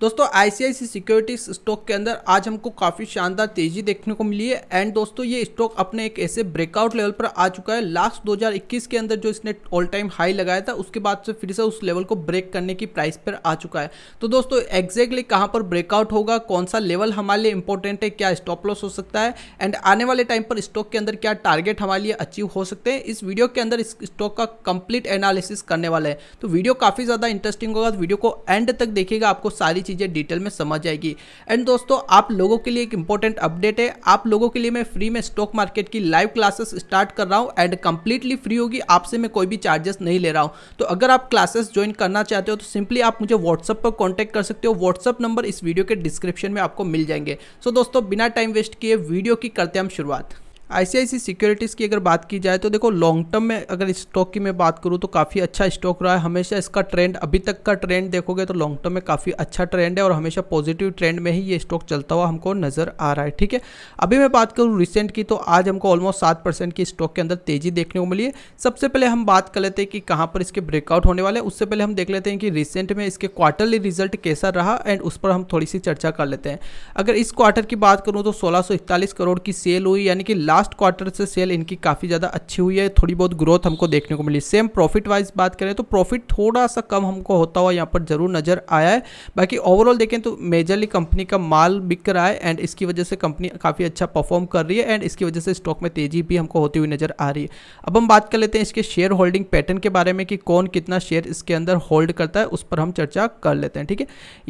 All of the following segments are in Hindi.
दोस्तों आईसीआईसी सिक्योरिटीज स्टॉक के अंदर आज हमको काफ़ी शानदार तेजी देखने को मिली है एंड दोस्तों ये स्टॉक अपने एक ऐसे ब्रेकआउट लेवल पर आ चुका है लास्ट 2021 के अंदर जो इसने ऑल टाइम हाई लगाया था उसके बाद से फिर से उस लेवल को ब्रेक करने की प्राइस पर आ चुका है तो दोस्तों एग्जैक्टली कहाँ पर ब्रेकआउट होगा कौन सा लेवल हमारे लिए इंपॉर्टेंट है क्या स्टॉप लॉस हो सकता है एंड आने वाले टाइम पर स्टॉक के अंदर क्या टारगेट हमारे लिए अचीव हो सकते हैं इस वीडियो के अंदर इस स्टॉक का कंप्लीट एनालिसिस करने वाला है तो वीडियो काफ़ी ज़्यादा इंटरेस्टिंग होगा वीडियो को एंड तक देखिएगा आपको सारी चीज़ें डिटेल में समझ आएगी एंड दोस्तों आप लोगों के लिए एक इंपॉर्टेंट अपडेट है आप लोगों के लिए मैं फ्री में स्टॉक मार्केट की लाइव क्लासेस स्टार्ट कर रहा हूँ एंड कंप्लीटली फ्री होगी आपसे मैं कोई भी चार्जेस नहीं ले रहा हूँ तो अगर आप क्लासेस ज्वाइन करना चाहते हो तो सिंपली आप मुझे व्हाट्सअप पर कॉन्टैक्ट कर सकते हो व्हाट्सअप नंबर इस वीडियो के डिस्क्रिप्शन में आपको मिल जाएंगे सो दोस्तों बिना टाइम वेस्ट किए वीडियो की करते हम शुरुआत आईसीआईसी सिक्योरिटीज़ की अगर बात की जाए तो देखो लॉन्ग टर्म में अगर स्टॉक की मैं बात करूँ तो काफ़ी अच्छा स्टॉक रहा है हमेशा इसका ट्रेंड अभी तक का ट्रेंड देखोगे तो लॉन्ग टर्म में काफ़ी अच्छा ट्रेंड है और हमेशा पॉजिटिव ट्रेंड में ही ये स्टॉक चलता हुआ हमको नज़र आ रहा है ठीक है अभी मैं बात करूँ रिसेंट की तो आज हमको ऑलमोस्ट सात परसेंट की स्टॉक के अंदर तेज़ी देखने को मिली है सबसे पहले हम बात कर लेते हैं कि कहाँ पर इसके ब्रेकआउट होने वाले उससे पहले हम देख लेते हैं कि रिसेंट में इसके क्वार्टरली रिजल्ट कैसा रहा एंड उस पर हम थोड़ी सी चर्चा कर लेते हैं अगर इस क्वार्टर की बात करूँ तो सोलह करोड़ की सेल हुई यानी कि लास्ट क्वार्टर से सेल इनकी काफ़ी ज़्यादा अच्छी हुई है थोड़ी बहुत ग्रोथ हमको देखने को मिली सेम प्रॉफिट वाइज बात करें तो प्रॉफिट थोड़ा सा कम हमको होता हुआ यहाँ पर जरूर नज़र आया है बाकी ओवरऑल देखें तो मेजरली कंपनी का माल बिक रहा है एंड इसकी वजह से कंपनी काफ़ी अच्छा परफॉर्म कर रही है एंड इसकी वजह से स्टॉक में तेज़ी भी हमको होती हुई नज़र आ रही है अब हम बात कर लेते हैं इसके शेयर होल्डिंग पैटर्न के बारे में कि कौन कितना शेयर इसके अंदर होल्ड करता है उस पर हम चर्चा कर लेते हैं ठीक है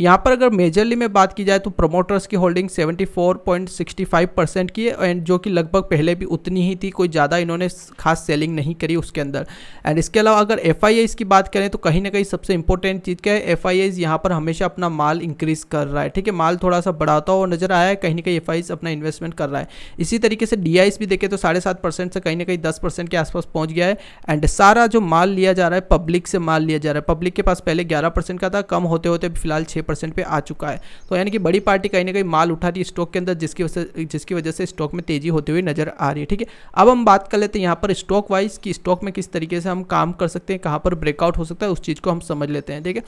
यहाँ पर अगर मेजरली में बात की जाए तो प्रमोटर्स की होल्डिंग सेवेंटी की है एंड जो कि लगभग पहले भी उतनी ही थी कोई ज़्यादा इन्होंने खास सेलिंग नहीं करी उसके अंदर एंड इसके अलावा अगर एफ की बात करें तो कहीं ना कहीं सबसे इंपॉर्टेंट चीज़ क्या है एफ आई पर हमेशा अपना माल इंक्रीज़ कर रहा है ठीक है माल थोड़ा सा बढ़ाता हुआ नजर आया है कहीं ना कहीं एफ अपना इन्वेस्टमेंट कर रहा है इसी तरीके से डी भी देखें तो साढ़े से कहीं ना कहीं दस के आसपास पहुँच गया है एंड सारा जो माल लिया जा रहा है पब्लिक से माल लिया जा रहा है पब्लिक के पास पहले ग्यारह परसेंट का था कम होते होते फिलहाल छः परसेंट पे आ चुका है तो यानी कि बड़ी पार्टी कहीं ना कहीं माल उठा रही स्टॉक के अंदर जिसकी वजह जिसकी वजह से स्टॉक में तेजी होती हुई नजर नज़र आ रही है ठीक है अब हम बात कर लेते हैं यहाँ पर स्टॉक वाइज कि स्टॉक में किस तरीके से हम काम कर सकते हैं कहाँ पर ब्रेकआउट हो सकता है उस चीज़ को हम समझ लेते हैं ठीक है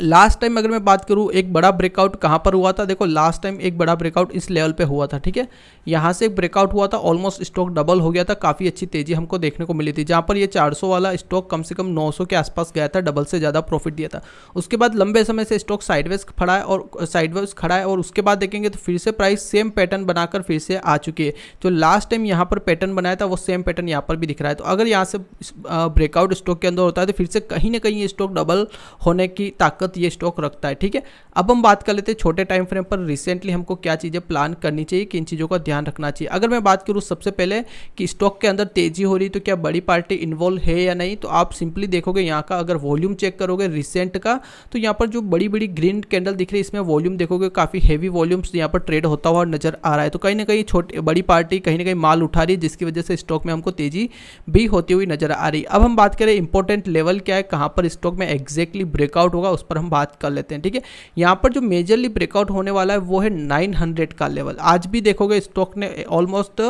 लास्ट टाइम अगर मैं बात करूँ एक बड़ा ब्रेकआउट कहाँ पर हुआ था देखो लास्ट टाइम एक बड़ा ब्रेकआउट इस लेवल पे हुआ था ठीक है यहाँ से एक ब्रेकआउट हुआ था ऑलमोस्ट स्टॉक डबल हो गया था काफ़ी अच्छी तेजी हमको देखने को मिली थी जहाँ पर ये 400 वाला स्टॉक कम से कम 900 के आसपास गया था डबल से ज़्यादा प्रॉफिट दिया था उसके बाद लंबे समय से स्टॉक साइडवेज खड़ा है और साइडवेज खड़ा है और उसके बाद देखेंगे तो फिर से प्राइस सेम पैटर्न बनाकर फिर से आ चुकी है जो लास्ट टाइम यहाँ पर पैटर्न बनाया था वो सेम पैटर्न यहाँ पर भी दिख रहा है तो अगर यहाँ से ब्रेकआउट स्टॉक के अंदर होता है तो फिर से कहीं ना कहीं स्टॉक डबल होने की ताकत लागत ये स्टॉक रखता है ठीक है अब हम बात कर लेते हैं छोटे टाइम फ्रेम पर रिसेंटली हमको क्या चीज़ें प्लान करनी चाहिए किन चीज़ों का ध्यान रखना चाहिए अगर मैं बात करूँ सबसे पहले कि स्टॉक के अंदर तेजी हो रही तो क्या बड़ी पार्टी इन्वॉल्व है या नहीं तो आप सिंपली देखोगे यहाँ का अगर वॉल्यूम चेक करोगे रिसेंट का तो यहाँ पर जो बड़ी बड़ी ग्रीन कैंडल दिख रही है इसमें वॉल्यूम देखोगे काफ़ी हैवी वॉल्यूम्स यहाँ पर ट्रेड होता हुआ नजर आ रहा है तो कहीं ना कहीं छोटी बड़ी पार्टी कहीं ना कहीं माल उठा रही जिसकी वजह से स्टॉक में हमको तेजी भी होती हुई नजर आ रही अब हम बात करें इंपॉर्टेंट लेवल क्या है कहाँ पर स्टॉक में एग्जैक्टली ब्रेकआउट होगा उस पर हम बात कर लेते हैं ठीक है यहाँ पर जो मेजरली ब्रेकआउट होने वाला है वो है 900 का लेवल आज भी देखोगे स्टॉक ने ऑलमोस्ट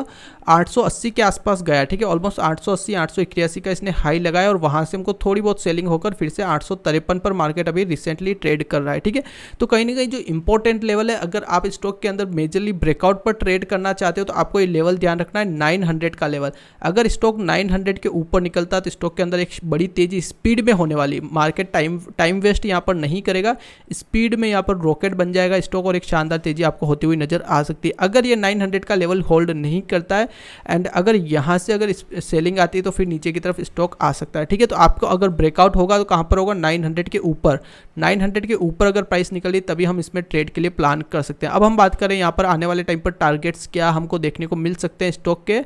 880 के आसपास गया ठीक है ऑलमोस्ट 880 881 का इसने हाई लगाया और वहाँ से हमको थोड़ी बहुत सेलिंग होकर फिर से आठ पर मार्केट अभी रिसेंटली ट्रेड कर रहा है ठीक है तो कहीं ना कहीं जो इंपॉर्टेंट लेवल है अगर आप स्टॉक के अंदर मेजरली ब्रेकआउट पर ट्रेड करना चाहते हो तो आपको ये लेवल ध्यान रखना है नाइन का लेवल अगर स्टॉक नाइन के ऊपर निकलता तो स्टॉक के अंदर एक बड़ी तेजी स्पीड में होने वाली मार्केट टाइम टाइम वेस्ट यहाँ पर नहीं करेगा स्पीड में यहाँ पर रॉकेट बन जाएगा स्टॉक और एक शानदार तेजी आपको होती हुई नजर आ सकती है अगर ये 900 का लेवल होल्ड नहीं करता है एंड अगर यहाँ से अगर सेलिंग आती है तो फिर नीचे की तरफ स्टॉक आ सकता है ठीक है तो आपको अगर ब्रेकआउट होगा तो कहाँ पर होगा नाइन के ऊपर नाइन के ऊपर अगर प्राइस निकली तभी हम इसमें ट्रेड के लिए प्लान कर सकते हैं अब हम बात करें यहाँ पर आने वाले टाइम पर टारगेट्स क्या हमको देखने को मिल सकते हैं स्टॉक के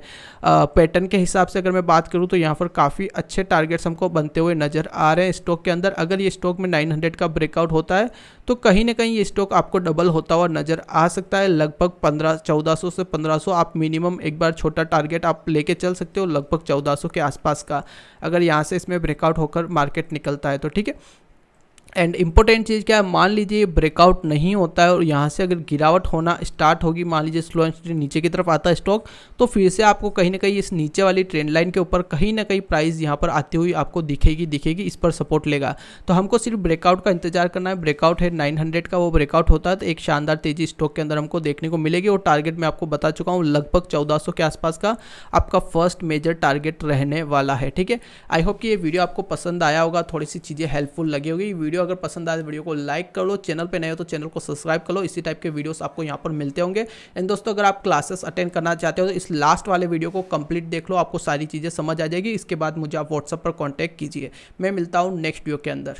पैटर्न के हिसाब से अगर मैं बात करूँ तो यहाँ पर काफ़ी अच्छे टारगेट्स हमको बनते हुए नजर आ रहे हैं स्टॉक के अंदर अगर ये स्टॉक में नाइन मार्केट का ब्रेकआउट होता है तो कहीं ना कहीं ये स्टॉक आपको डबल होता हुआ नज़र आ सकता है लगभग पंद्रह चौदह से पंद्रह आप मिनिमम एक बार छोटा टारगेट आप लेके चल सकते हो लगभग चौदह के आसपास का अगर यहाँ से इसमें ब्रेकआउट होकर मार्केट निकलता है तो ठीक है एंड इम्पोर्टेंट चीज़ क्या है मान लीजिए ब्रेकआउट नहीं होता है और यहाँ से अगर गिरावट होना स्टार्ट होगी मान लीजिए स्लो एंड नीचे की तरफ आता है स्टॉक तो फिर से आपको कहीं ना कहीं इस नीचे वाली ट्रेंड लाइन के ऊपर कहीं ना कहीं प्राइस यहाँ पर आती हुई आपको दिखेगी दिखेगी इस पर सपोर्ट लेगा तो हमको सिर्फ ब्रेकआउट का इंतजार करना है ब्रेकआउट है नाइन का वो ब्रेकआउट होता है तो एक शानदार तेजी स्टॉक के अंदर हमको देखने को मिलेगी और टारगेट मैं आपको बता चुका हूँ लगभग चौदह के आसपास का आपका फर्स्ट मेजर टारगेट रहने वाला है ठीक है आई होप कि ये वीडियो आपको पसंद आया होगा थोड़ी सी चीज़ें हेल्पफुल लगी होगी वीडियो वीडियो अगर पसंद आए तो वीडियो को लाइक कर लो चैनल पर नए हो तो चैनल को सब्सक्राइब कर लो इसी टाइप के वीडियोस आपको यहाँ पर मिलते होंगे एंड दोस्तों अगर आप क्लासेस अटेंड करना चाहते हो तो इस लास्ट वाले वीडियो को कंप्लीट देख लो आपको सारी चीज़ें समझ आ जाएगी इसके बाद मुझे आप व्हाट्सअप पर कॉन्टैक्ट कीजिए मैं मिलता हूँ नेक्स्ट वीडियो के अंदर